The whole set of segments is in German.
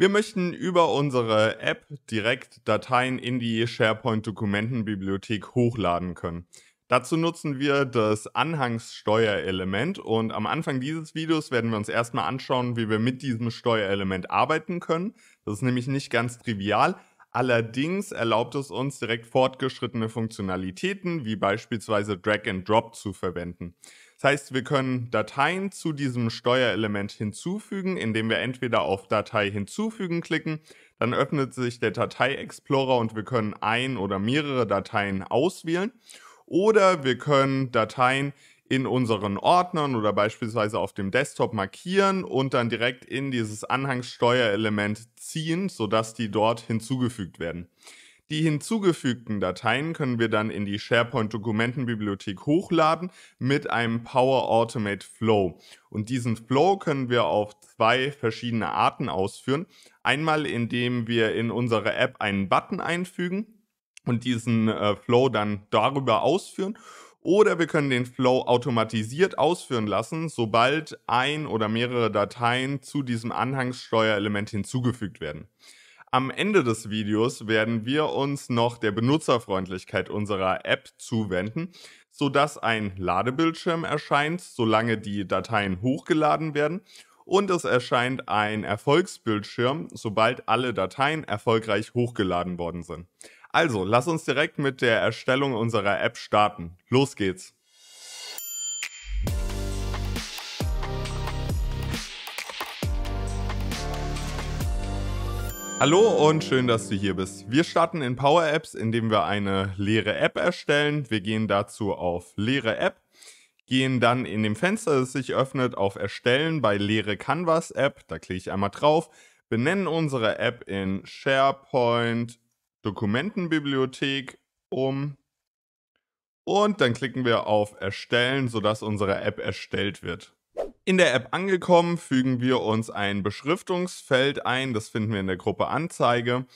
Wir möchten über unsere App direkt Dateien in die SharePoint-Dokumentenbibliothek hochladen können. Dazu nutzen wir das Anhangssteuerelement und am Anfang dieses Videos werden wir uns erstmal anschauen, wie wir mit diesem Steuerelement arbeiten können. Das ist nämlich nicht ganz trivial. Allerdings erlaubt es uns direkt fortgeschrittene Funktionalitäten wie beispielsweise Drag and Drop zu verwenden. Das heißt, wir können Dateien zu diesem Steuerelement hinzufügen, indem wir entweder auf Datei hinzufügen klicken, dann öffnet sich der Datei-Explorer und wir können ein oder mehrere Dateien auswählen. Oder wir können Dateien in unseren Ordnern oder beispielsweise auf dem Desktop markieren und dann direkt in dieses Anhangssteuerelement ziehen, sodass die dort hinzugefügt werden. Die hinzugefügten Dateien können wir dann in die SharePoint Dokumentenbibliothek hochladen mit einem Power Automate Flow. Und diesen Flow können wir auf zwei verschiedene Arten ausführen. Einmal, indem wir in unsere App einen Button einfügen und diesen äh, Flow dann darüber ausführen. Oder wir können den Flow automatisiert ausführen lassen, sobald ein oder mehrere Dateien zu diesem Anhangssteuerelement hinzugefügt werden. Am Ende des Videos werden wir uns noch der Benutzerfreundlichkeit unserer App zuwenden, sodass ein Ladebildschirm erscheint, solange die Dateien hochgeladen werden und es erscheint ein Erfolgsbildschirm, sobald alle Dateien erfolgreich hochgeladen worden sind. Also, lass uns direkt mit der Erstellung unserer App starten. Los geht's! Hallo und schön, dass du hier bist. Wir starten in Power Apps, indem wir eine leere App erstellen. Wir gehen dazu auf leere App, gehen dann in dem Fenster, das sich öffnet, auf Erstellen bei leere Canvas App. Da klicke ich einmal drauf, benennen unsere App in SharePoint Dokumentenbibliothek um und dann klicken wir auf Erstellen, sodass unsere App erstellt wird. In der App angekommen, fügen wir uns ein Beschriftungsfeld ein. Das finden wir in der Gruppe Anzeige.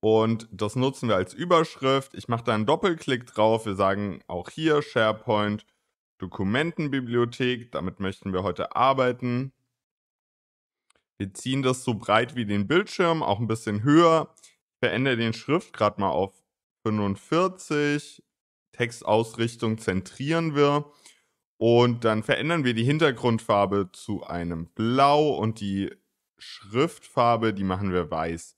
Und das nutzen wir als Überschrift. Ich mache da einen Doppelklick drauf. Wir sagen auch hier SharePoint Dokumentenbibliothek. Damit möchten wir heute arbeiten. Wir ziehen das so breit wie den Bildschirm, auch ein bisschen höher. Verändere den Schrift gerade mal auf 45. Textausrichtung zentrieren wir. Und dann verändern wir die Hintergrundfarbe zu einem Blau und die Schriftfarbe, die machen wir weiß.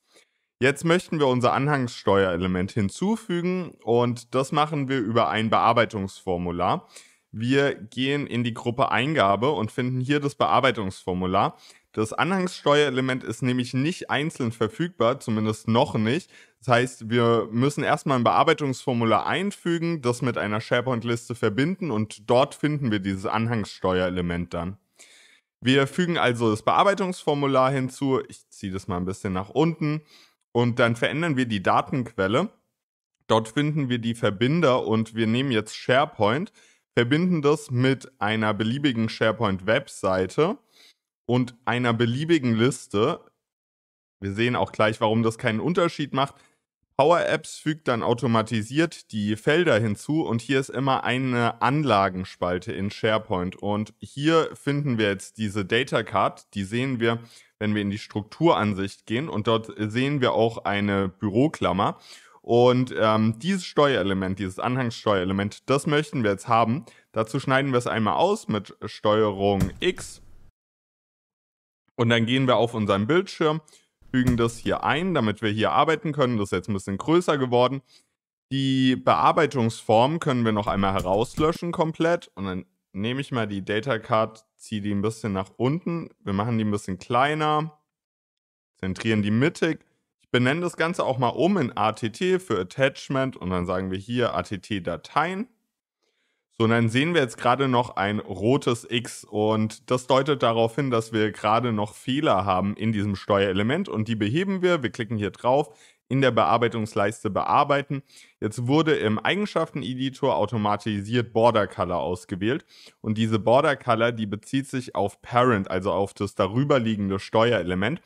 Jetzt möchten wir unser Anhangssteuerelement hinzufügen und das machen wir über ein Bearbeitungsformular. Wir gehen in die Gruppe Eingabe und finden hier das Bearbeitungsformular. Das Anhangssteuerelement ist nämlich nicht einzeln verfügbar, zumindest noch nicht. Das heißt, wir müssen erstmal ein Bearbeitungsformular einfügen, das mit einer SharePoint-Liste verbinden und dort finden wir dieses Anhangssteuerelement dann. Wir fügen also das Bearbeitungsformular hinzu. Ich ziehe das mal ein bisschen nach unten und dann verändern wir die Datenquelle. Dort finden wir die Verbinder und wir nehmen jetzt SharePoint, verbinden das mit einer beliebigen SharePoint-Webseite und einer beliebigen Liste. Wir sehen auch gleich, warum das keinen Unterschied macht. Power Apps fügt dann automatisiert die Felder hinzu und hier ist immer eine Anlagenspalte in SharePoint. Und hier finden wir jetzt diese Data Card, die sehen wir, wenn wir in die Strukturansicht gehen und dort sehen wir auch eine Büroklammer. Und ähm, dieses Steuerelement, dieses Anhangssteuerelement, das möchten wir jetzt haben. Dazu schneiden wir es einmal aus mit Steuerung X und dann gehen wir auf unseren Bildschirm, fügen das hier ein, damit wir hier arbeiten können. Das ist jetzt ein bisschen größer geworden. Die Bearbeitungsform können wir noch einmal herauslöschen komplett. Und dann nehme ich mal die Data Card, ziehe die ein bisschen nach unten. Wir machen die ein bisschen kleiner, zentrieren die mittig. Ich benenne das Ganze auch mal um in ATT für Attachment und dann sagen wir hier ATT-Dateien. So, und dann sehen wir jetzt gerade noch ein rotes X und das deutet darauf hin, dass wir gerade noch Fehler haben in diesem Steuerelement und die beheben wir. Wir klicken hier drauf, in der Bearbeitungsleiste bearbeiten. Jetzt wurde im Eigenschaften-Editor automatisiert Border Color ausgewählt und diese Border Color, die bezieht sich auf Parent, also auf das darüberliegende Steuerelement.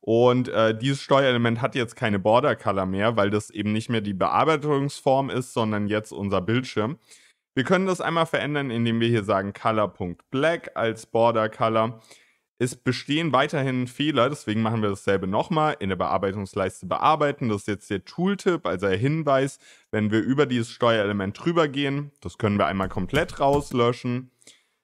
Und äh, dieses Steuerelement hat jetzt keine Border Color mehr, weil das eben nicht mehr die Bearbeitungsform ist, sondern jetzt unser Bildschirm. Wir können das einmal verändern, indem wir hier sagen color.black als Border Color. Es bestehen weiterhin Fehler, deswegen machen wir dasselbe nochmal in der Bearbeitungsleiste bearbeiten. Das ist jetzt der Tooltip, also der Hinweis, wenn wir über dieses Steuerelement drüber gehen. Das können wir einmal komplett rauslöschen.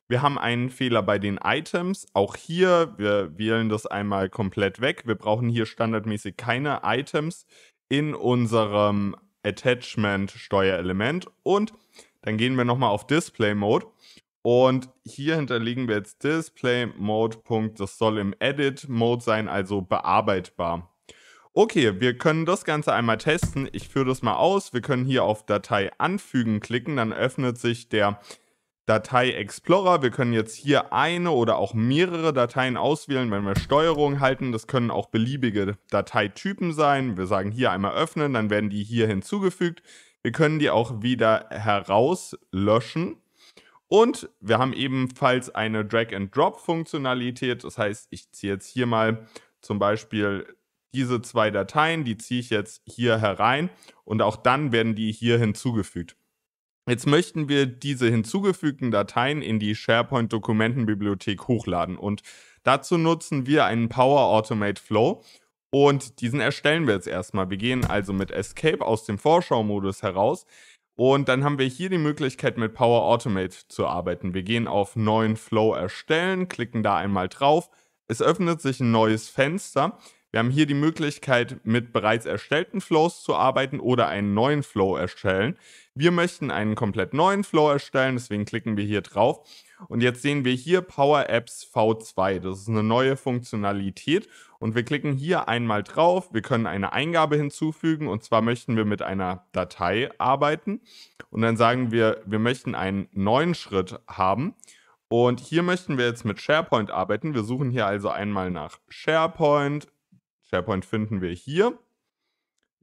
Wir haben einen Fehler bei den Items. Auch hier, wir wählen das einmal komplett weg. Wir brauchen hier standardmäßig keine Items in unserem Attachment-Steuerelement. Und dann gehen wir nochmal auf Display Mode. Und hier hinterlegen wir jetzt Display Mode. Das soll im Edit Mode sein, also bearbeitbar. Okay, wir können das Ganze einmal testen. Ich führe das mal aus. Wir können hier auf Datei anfügen klicken. Dann öffnet sich der Datei Explorer. Wir können jetzt hier eine oder auch mehrere Dateien auswählen, wenn wir Steuerung halten. Das können auch beliebige Dateitypen sein. Wir sagen hier einmal öffnen, dann werden die hier hinzugefügt. Wir können die auch wieder herauslöschen. Und wir haben ebenfalls eine Drag-and-Drop-Funktionalität. Das heißt, ich ziehe jetzt hier mal zum Beispiel diese zwei Dateien, die ziehe ich jetzt hier herein und auch dann werden die hier hinzugefügt. Jetzt möchten wir diese hinzugefügten Dateien in die SharePoint Dokumentenbibliothek hochladen und dazu nutzen wir einen Power Automate Flow und diesen erstellen wir jetzt erstmal. Wir gehen also mit Escape aus dem Vorschau-Modus heraus. Und dann haben wir hier die Möglichkeit, mit Power Automate zu arbeiten. Wir gehen auf neuen Flow erstellen, klicken da einmal drauf. Es öffnet sich ein neues Fenster. Wir haben hier die Möglichkeit, mit bereits erstellten Flows zu arbeiten oder einen neuen Flow erstellen. Wir möchten einen komplett neuen Flow erstellen, deswegen klicken wir hier drauf. Und jetzt sehen wir hier Power Apps V2. Das ist eine neue Funktionalität. Und wir klicken hier einmal drauf. Wir können eine Eingabe hinzufügen. Und zwar möchten wir mit einer Datei arbeiten. Und dann sagen wir, wir möchten einen neuen Schritt haben. Und hier möchten wir jetzt mit SharePoint arbeiten. Wir suchen hier also einmal nach SharePoint. SharePoint finden wir hier.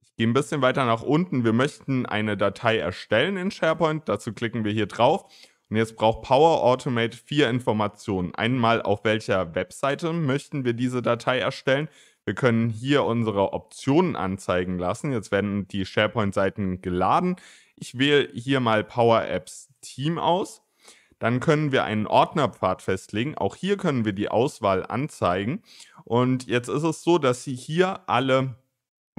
Ich gehe ein bisschen weiter nach unten. Wir möchten eine Datei erstellen in SharePoint. Dazu klicken wir hier drauf. Und jetzt braucht Power Automate vier Informationen. Einmal, auf welcher Webseite möchten wir diese Datei erstellen. Wir können hier unsere Optionen anzeigen lassen. Jetzt werden die SharePoint-Seiten geladen. Ich wähle hier mal Power Apps Team aus. Dann können wir einen Ordnerpfad festlegen. Auch hier können wir die Auswahl anzeigen. Und jetzt ist es so, dass Sie hier alle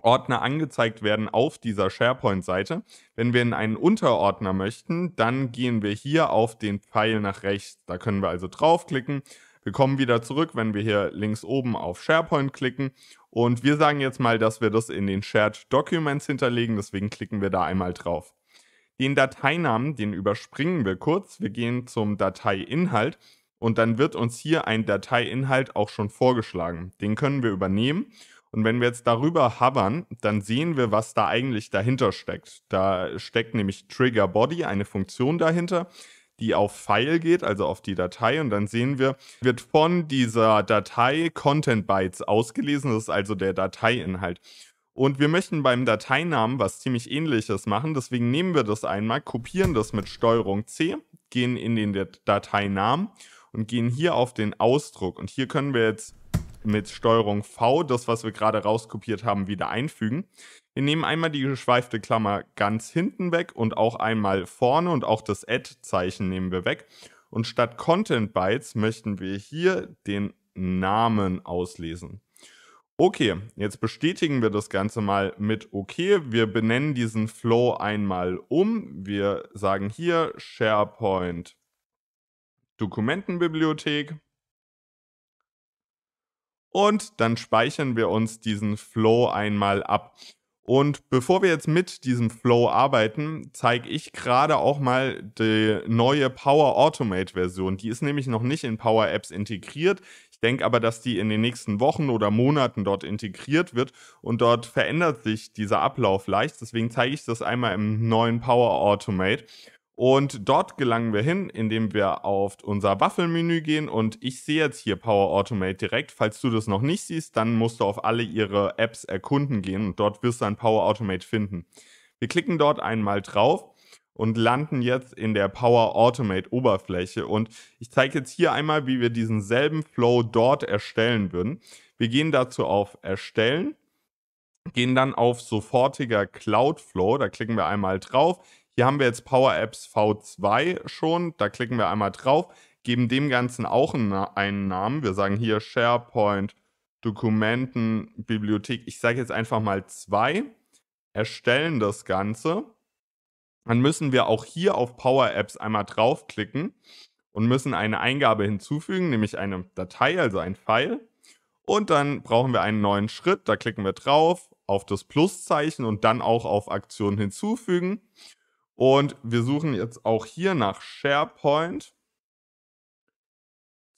Ordner angezeigt werden auf dieser SharePoint-Seite. Wenn wir in einen Unterordner möchten, dann gehen wir hier auf den Pfeil nach rechts. Da können wir also draufklicken. Wir kommen wieder zurück, wenn wir hier links oben auf SharePoint klicken. Und wir sagen jetzt mal, dass wir das in den Shared Documents hinterlegen. Deswegen klicken wir da einmal drauf. Den Dateinamen, den überspringen wir kurz. Wir gehen zum Dateiinhalt und dann wird uns hier ein Dateiinhalt auch schon vorgeschlagen. Den können wir übernehmen und wenn wir jetzt darüber hovern, dann sehen wir, was da eigentlich dahinter steckt. Da steckt nämlich Trigger Body, eine Funktion dahinter, die auf File geht, also auf die Datei. Und dann sehen wir, wird von dieser Datei Content Bytes ausgelesen. Das ist also der Dateiinhalt. Und wir möchten beim Dateinamen was ziemlich ähnliches machen. Deswegen nehmen wir das einmal, kopieren das mit Steuerung C, gehen in den Dateinamen und gehen hier auf den Ausdruck. Und hier können wir jetzt mit Steuerung V das, was wir gerade rauskopiert haben, wieder einfügen. Wir nehmen einmal die geschweifte Klammer ganz hinten weg und auch einmal vorne und auch das Add-Zeichen nehmen wir weg. Und statt Content Bytes möchten wir hier den Namen auslesen. Okay, jetzt bestätigen wir das Ganze mal mit OK. Wir benennen diesen Flow einmal um. Wir sagen hier SharePoint Dokumentenbibliothek und dann speichern wir uns diesen Flow einmal ab. Und bevor wir jetzt mit diesem Flow arbeiten, zeige ich gerade auch mal die neue Power Automate Version. Die ist nämlich noch nicht in Power Apps integriert. Ich denke aber, dass die in den nächsten Wochen oder Monaten dort integriert wird und dort verändert sich dieser Ablauf leicht. Deswegen zeige ich das einmal im neuen Power Automate. Und dort gelangen wir hin, indem wir auf unser Waffelmenü gehen und ich sehe jetzt hier Power Automate direkt. Falls du das noch nicht siehst, dann musst du auf alle ihre Apps erkunden gehen und dort wirst du ein Power Automate finden. Wir klicken dort einmal drauf und landen jetzt in der Power Automate Oberfläche und ich zeige jetzt hier einmal, wie wir diesen selben Flow dort erstellen würden. Wir gehen dazu auf Erstellen, gehen dann auf sofortiger Cloud Flow, da klicken wir einmal drauf hier haben wir jetzt Power Apps V2 schon. Da klicken wir einmal drauf, geben dem Ganzen auch einen Namen. Wir sagen hier SharePoint, Dokumenten, Bibliothek. Ich sage jetzt einfach mal 2. Erstellen das Ganze. Dann müssen wir auch hier auf Power Apps einmal draufklicken und müssen eine Eingabe hinzufügen, nämlich eine Datei, also ein File. Und dann brauchen wir einen neuen Schritt. Da klicken wir drauf, auf das Pluszeichen und dann auch auf Aktion hinzufügen. Und wir suchen jetzt auch hier nach SharePoint.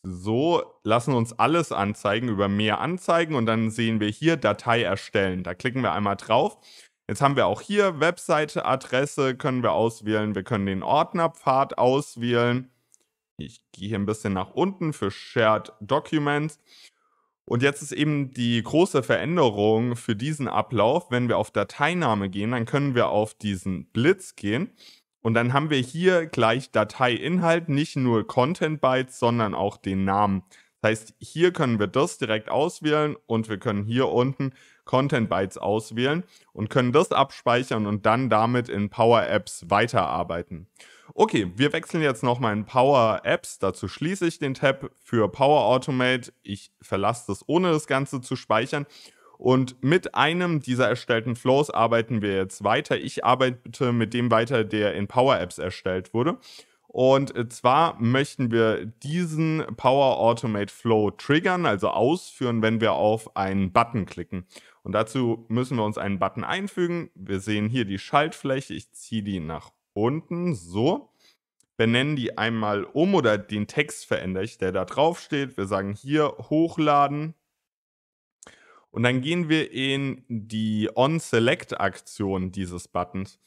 So, lassen uns alles anzeigen über mehr Anzeigen und dann sehen wir hier Datei erstellen. Da klicken wir einmal drauf. Jetzt haben wir auch hier Webseite, Adresse können wir auswählen. Wir können den Ordnerpfad auswählen. Ich gehe hier ein bisschen nach unten für Shared Documents und jetzt ist eben die große Veränderung für diesen Ablauf, wenn wir auf Dateiname gehen, dann können wir auf diesen Blitz gehen und dann haben wir hier gleich Dateiinhalt, nicht nur Content Bytes, sondern auch den Namen. Das heißt, hier können wir das direkt auswählen und wir können hier unten Content Bytes auswählen und können das abspeichern und dann damit in Power Apps weiterarbeiten. Okay, wir wechseln jetzt nochmal in Power Apps. Dazu schließe ich den Tab für Power Automate. Ich verlasse das, ohne das Ganze zu speichern. Und mit einem dieser erstellten Flows arbeiten wir jetzt weiter. Ich arbeite mit dem weiter, der in Power Apps erstellt wurde. Und zwar möchten wir diesen Power Automate Flow triggern, also ausführen, wenn wir auf einen Button klicken. Und dazu müssen wir uns einen Button einfügen. Wir sehen hier die Schaltfläche. Ich ziehe die nach unten so benennen die einmal um oder den Text verändere ich, der da drauf steht. Wir sagen hier hochladen. Und dann gehen wir in die On-Select-Aktion dieses Buttons.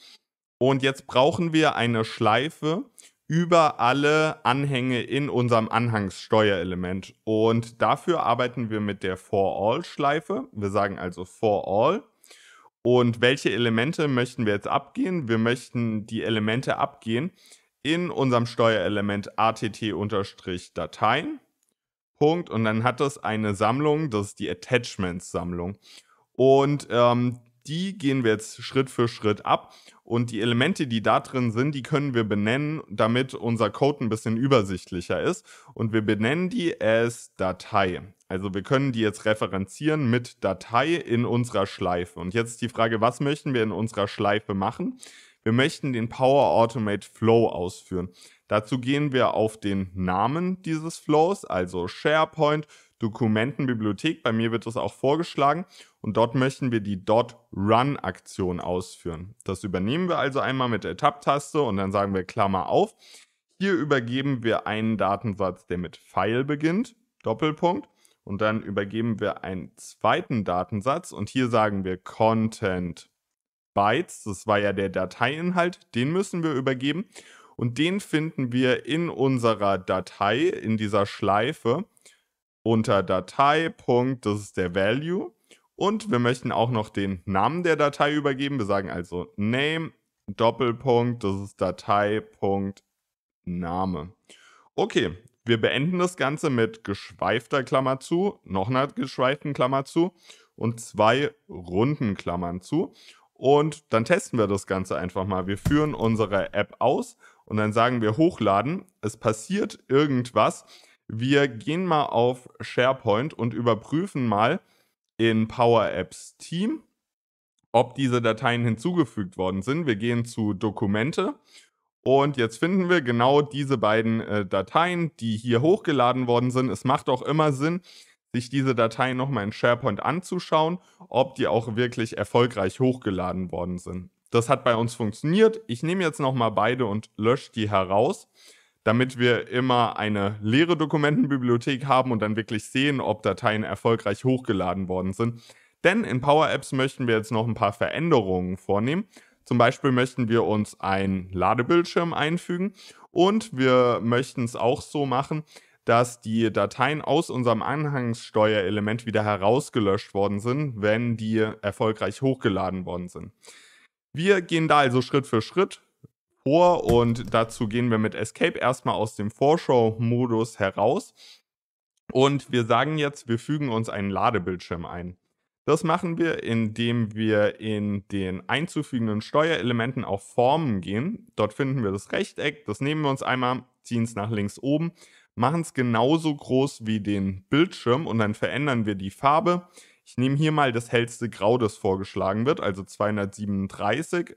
Und jetzt brauchen wir eine Schleife über alle Anhänge in unserem Anhangssteuerelement. Und dafür arbeiten wir mit der For All-Schleife. Wir sagen also For All und welche Elemente möchten wir jetzt abgehen? Wir möchten die Elemente abgehen in unserem Steuerelement att-dateien. Punkt. Und dann hat das eine Sammlung, das ist die Attachments-Sammlung. Und ähm, die gehen wir jetzt Schritt für Schritt ab und die Elemente, die da drin sind, die können wir benennen, damit unser Code ein bisschen übersichtlicher ist und wir benennen die als Datei. Also wir können die jetzt referenzieren mit Datei in unserer Schleife. Und jetzt ist die Frage, was möchten wir in unserer Schleife machen? Wir möchten den Power Automate Flow ausführen. Dazu gehen wir auf den Namen dieses Flows, also SharePoint, Dokumentenbibliothek. Bei mir wird das auch vorgeschlagen. Und dort möchten wir die .run-Aktion ausführen. Das übernehmen wir also einmal mit der Tab-Taste und dann sagen wir Klammer auf. Hier übergeben wir einen Datensatz, der mit File beginnt, Doppelpunkt. Und dann übergeben wir einen zweiten Datensatz und hier sagen wir Content Bytes. Das war ja der Dateiinhalt, den müssen wir übergeben. Und den finden wir in unserer Datei, in dieser Schleife unter Datei. Punkt, das ist der Value. Und wir möchten auch noch den Namen der Datei übergeben. Wir sagen also Name, Doppelpunkt, das ist Datei, Punkt, Name. Okay, wir beenden das Ganze mit geschweifter Klammer zu, noch einer geschweiften Klammer zu und zwei runden Klammern zu. Und dann testen wir das Ganze einfach mal. Wir führen unsere App aus und dann sagen wir hochladen. Es passiert irgendwas. Wir gehen mal auf SharePoint und überprüfen mal in Power Apps Team, ob diese Dateien hinzugefügt worden sind. Wir gehen zu Dokumente und jetzt finden wir genau diese beiden äh, Dateien, die hier hochgeladen worden sind. Es macht auch immer Sinn, sich diese Dateien nochmal in SharePoint anzuschauen, ob die auch wirklich erfolgreich hochgeladen worden sind. Das hat bei uns funktioniert. Ich nehme jetzt nochmal beide und lösche die heraus damit wir immer eine leere Dokumentenbibliothek haben und dann wirklich sehen, ob Dateien erfolgreich hochgeladen worden sind. Denn in Power Apps möchten wir jetzt noch ein paar Veränderungen vornehmen. Zum Beispiel möchten wir uns einen Ladebildschirm einfügen und wir möchten es auch so machen, dass die Dateien aus unserem Anhangssteuerelement wieder herausgelöscht worden sind, wenn die erfolgreich hochgeladen worden sind. Wir gehen da also Schritt für Schritt vor und dazu gehen wir mit Escape erstmal aus dem Vorschau-Modus heraus. Und wir sagen jetzt, wir fügen uns einen Ladebildschirm ein. Das machen wir, indem wir in den einzufügenden Steuerelementen auf Formen gehen. Dort finden wir das Rechteck, das nehmen wir uns einmal, ziehen es nach links oben, machen es genauso groß wie den Bildschirm und dann verändern wir die Farbe. Ich nehme hier mal das hellste Grau, das vorgeschlagen wird, also 237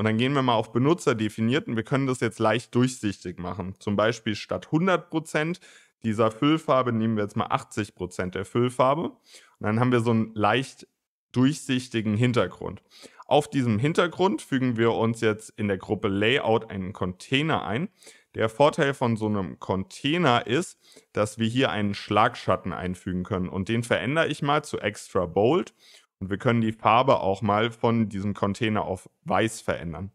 und dann gehen wir mal auf Benutzer definiert und wir können das jetzt leicht durchsichtig machen. Zum Beispiel statt 100 dieser Füllfarbe nehmen wir jetzt mal 80 der Füllfarbe. Und dann haben wir so einen leicht durchsichtigen Hintergrund. Auf diesem Hintergrund fügen wir uns jetzt in der Gruppe Layout einen Container ein. Der Vorteil von so einem Container ist, dass wir hier einen Schlagschatten einfügen können und den verändere ich mal zu extra bold und wir können die Farbe auch mal von diesem Container auf weiß verändern.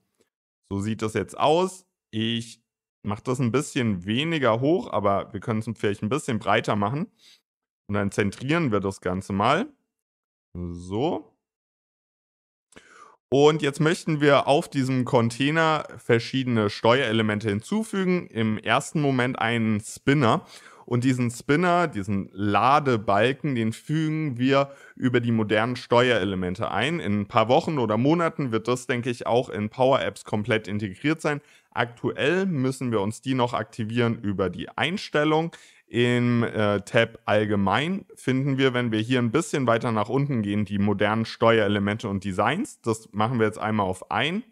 So sieht das jetzt aus. Ich mache das ein bisschen weniger hoch, aber wir können es vielleicht ein bisschen breiter machen. Und dann zentrieren wir das Ganze mal. So. Und jetzt möchten wir auf diesem Container verschiedene Steuerelemente hinzufügen. Im ersten Moment einen Spinner. Und diesen Spinner, diesen Ladebalken, den fügen wir über die modernen Steuerelemente ein. In ein paar Wochen oder Monaten wird das, denke ich, auch in Power Apps komplett integriert sein. Aktuell müssen wir uns die noch aktivieren über die Einstellung. Im äh, Tab Allgemein finden wir, wenn wir hier ein bisschen weiter nach unten gehen, die modernen Steuerelemente und Designs. Das machen wir jetzt einmal auf ein.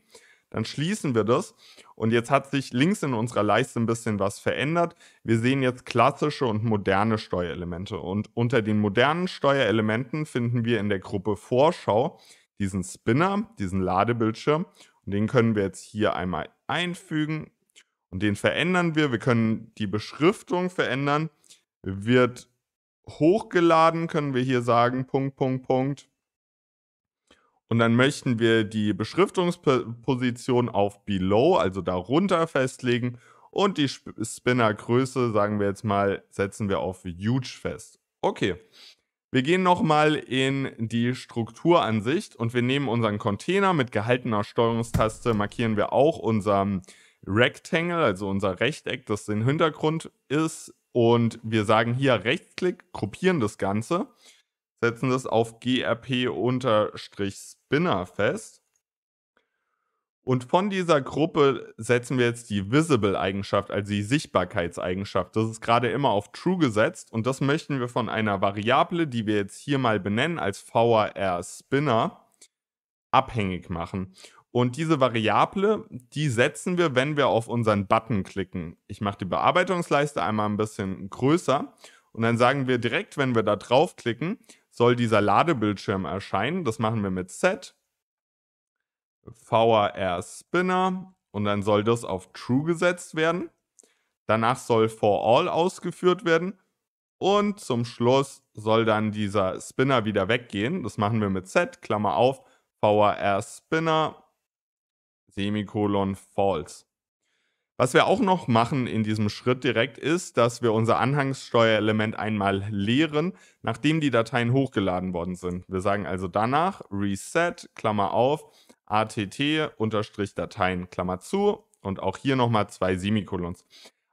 Dann schließen wir das und jetzt hat sich links in unserer Leiste ein bisschen was verändert. Wir sehen jetzt klassische und moderne Steuerelemente und unter den modernen Steuerelementen finden wir in der Gruppe Vorschau diesen Spinner, diesen Ladebildschirm und den können wir jetzt hier einmal einfügen und den verändern wir. Wir können die Beschriftung verändern. Wird hochgeladen, können wir hier sagen, Punkt, Punkt, Punkt. Und dann möchten wir die Beschriftungsposition auf Below, also darunter festlegen. Und die Spinnergröße, sagen wir jetzt mal, setzen wir auf Huge fest. Okay. Wir gehen nochmal in die Strukturansicht und wir nehmen unseren Container mit gehaltener Steuerungstaste, markieren wir auch unseren Rectangle, also unser Rechteck, das den Hintergrund ist. Und wir sagen hier Rechtsklick, kopieren das Ganze setzen das auf GRP-Spinner fest. Und von dieser Gruppe setzen wir jetzt die Visible-Eigenschaft, also die Sichtbarkeitseigenschaft. Das ist gerade immer auf True gesetzt und das möchten wir von einer Variable, die wir jetzt hier mal benennen als vr spinner abhängig machen. Und diese Variable, die setzen wir, wenn wir auf unseren Button klicken. Ich mache die Bearbeitungsleiste einmal ein bisschen größer und dann sagen wir direkt, wenn wir da draufklicken, soll dieser Ladebildschirm erscheinen. Das machen wir mit Set, VAR Spinner und dann soll das auf True gesetzt werden. Danach soll For All ausgeführt werden und zum Schluss soll dann dieser Spinner wieder weggehen. Das machen wir mit Set, Klammer auf, VAR Spinner, Semikolon False. Was wir auch noch machen in diesem Schritt direkt ist, dass wir unser Anhangssteuerelement einmal leeren, nachdem die Dateien hochgeladen worden sind. Wir sagen also danach reset, Klammer auf, att, unterstrich Dateien, Klammer zu und auch hier nochmal zwei Semikolons.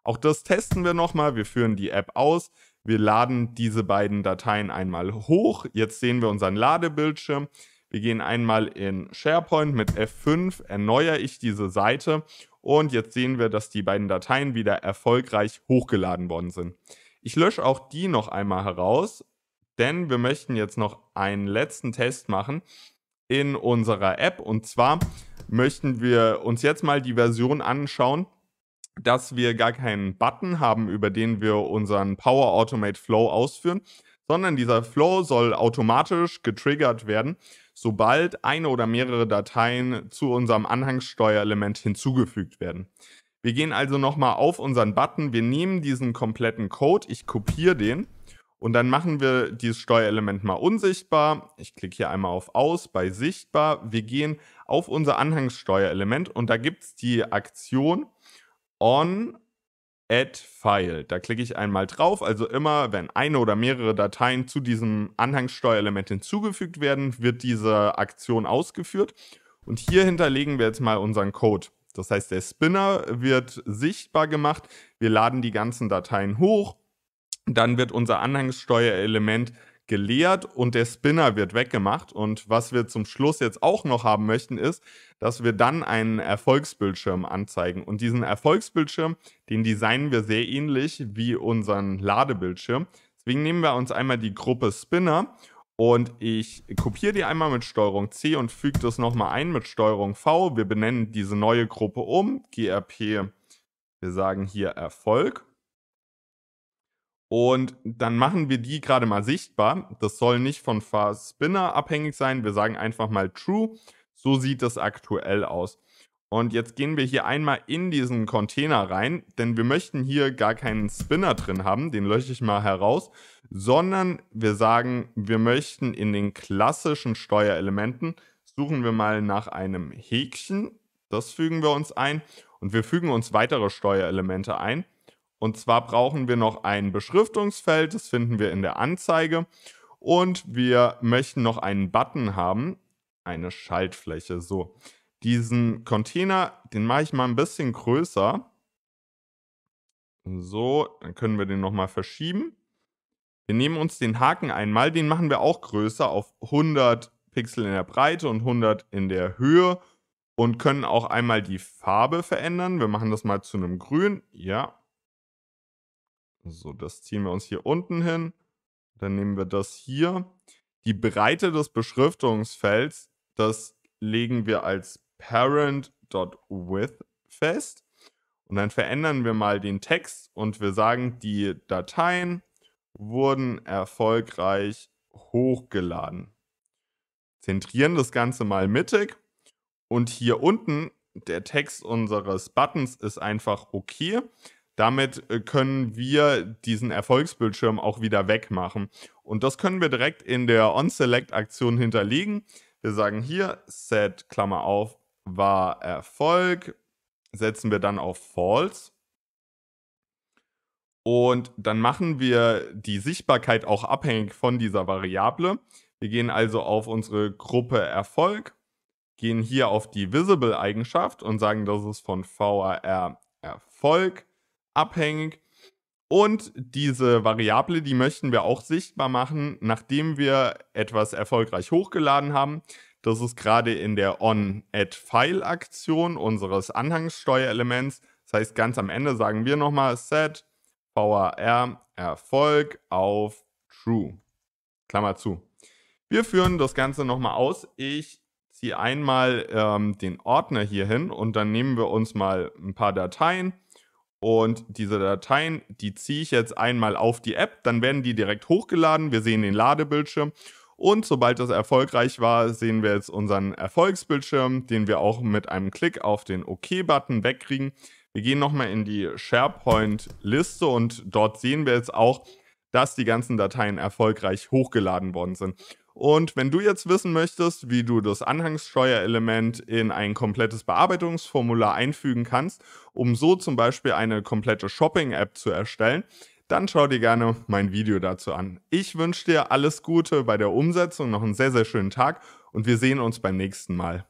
Auch das testen wir nochmal. Wir führen die App aus. Wir laden diese beiden Dateien einmal hoch. Jetzt sehen wir unseren Ladebildschirm. Wir gehen einmal in SharePoint mit F5, erneuere ich diese Seite und jetzt sehen wir, dass die beiden Dateien wieder erfolgreich hochgeladen worden sind. Ich lösche auch die noch einmal heraus, denn wir möchten jetzt noch einen letzten Test machen in unserer App. Und zwar möchten wir uns jetzt mal die Version anschauen, dass wir gar keinen Button haben, über den wir unseren Power Automate Flow ausführen, sondern dieser Flow soll automatisch getriggert werden sobald eine oder mehrere Dateien zu unserem Anhangssteuerelement hinzugefügt werden. Wir gehen also nochmal auf unseren Button, wir nehmen diesen kompletten Code, ich kopiere den und dann machen wir dieses Steuerelement mal unsichtbar. Ich klicke hier einmal auf Aus bei Sichtbar. Wir gehen auf unser Anhangssteuerelement und da gibt es die Aktion on Add File. Da klicke ich einmal drauf. Also immer, wenn eine oder mehrere Dateien zu diesem Anhangssteuerelement hinzugefügt werden, wird diese Aktion ausgeführt. Und hier hinterlegen wir jetzt mal unseren Code. Das heißt, der Spinner wird sichtbar gemacht. Wir laden die ganzen Dateien hoch. Dann wird unser Anhangssteuerelement geleert und der Spinner wird weggemacht. Und was wir zum Schluss jetzt auch noch haben möchten, ist, dass wir dann einen Erfolgsbildschirm anzeigen. Und diesen Erfolgsbildschirm, den designen wir sehr ähnlich wie unseren Ladebildschirm. Deswegen nehmen wir uns einmal die Gruppe Spinner und ich kopiere die einmal mit Steuerung C und füge das nochmal ein mit Steuerung V. Wir benennen diese neue Gruppe um, GRP, wir sagen hier Erfolg. Und dann machen wir die gerade mal sichtbar. Das soll nicht von Spinner abhängig sein. Wir sagen einfach mal True. So sieht das aktuell aus. Und jetzt gehen wir hier einmal in diesen Container rein, denn wir möchten hier gar keinen Spinner drin haben, den lösche ich mal heraus, sondern wir sagen, wir möchten in den klassischen Steuerelementen, suchen wir mal nach einem Häkchen, das fügen wir uns ein und wir fügen uns weitere Steuerelemente ein. Und zwar brauchen wir noch ein Beschriftungsfeld, das finden wir in der Anzeige. Und wir möchten noch einen Button haben, eine Schaltfläche. So, diesen Container, den mache ich mal ein bisschen größer. So, dann können wir den nochmal verschieben. Wir nehmen uns den Haken einmal, den machen wir auch größer auf 100 Pixel in der Breite und 100 in der Höhe und können auch einmal die Farbe verändern. Wir machen das mal zu einem Grün. Ja, so, das ziehen wir uns hier unten hin. Dann nehmen wir das hier. Die Breite des Beschriftungsfelds, das legen wir als parent.width fest. Und dann verändern wir mal den Text und wir sagen, die Dateien wurden erfolgreich hochgeladen. Zentrieren das Ganze mal mittig. Und hier unten, der Text unseres Buttons ist einfach okay. Damit äh, können wir diesen Erfolgsbildschirm auch wieder wegmachen. Und das können wir direkt in der OnSelect-Aktion hinterlegen. Wir sagen hier set Klammer auf war Erfolg, setzen wir dann auf false. Und dann machen wir die Sichtbarkeit auch abhängig von dieser Variable. Wir gehen also auf unsere Gruppe Erfolg, gehen hier auf die Visible-Eigenschaft und sagen, das ist von var Erfolg abhängig. Und diese Variable, die möchten wir auch sichtbar machen, nachdem wir etwas erfolgreich hochgeladen haben. Das ist gerade in der On-Add-File-Aktion unseres Anhangssteuerelements. Das heißt, ganz am Ende sagen wir nochmal set var Erfolg auf true. Klammer zu. Wir führen das Ganze nochmal aus. Ich ziehe einmal ähm, den Ordner hier hin und dann nehmen wir uns mal ein paar Dateien. Und diese Dateien, die ziehe ich jetzt einmal auf die App, dann werden die direkt hochgeladen. Wir sehen den Ladebildschirm. Und sobald das erfolgreich war, sehen wir jetzt unseren Erfolgsbildschirm, den wir auch mit einem Klick auf den OK-Button OK wegkriegen. Wir gehen nochmal in die SharePoint-Liste und dort sehen wir jetzt auch, dass die ganzen Dateien erfolgreich hochgeladen worden sind. Und wenn du jetzt wissen möchtest, wie du das Anhangssteuerelement in ein komplettes Bearbeitungsformular einfügen kannst, um so zum Beispiel eine komplette Shopping-App zu erstellen, dann schau dir gerne mein Video dazu an. Ich wünsche dir alles Gute bei der Umsetzung, noch einen sehr, sehr schönen Tag und wir sehen uns beim nächsten Mal.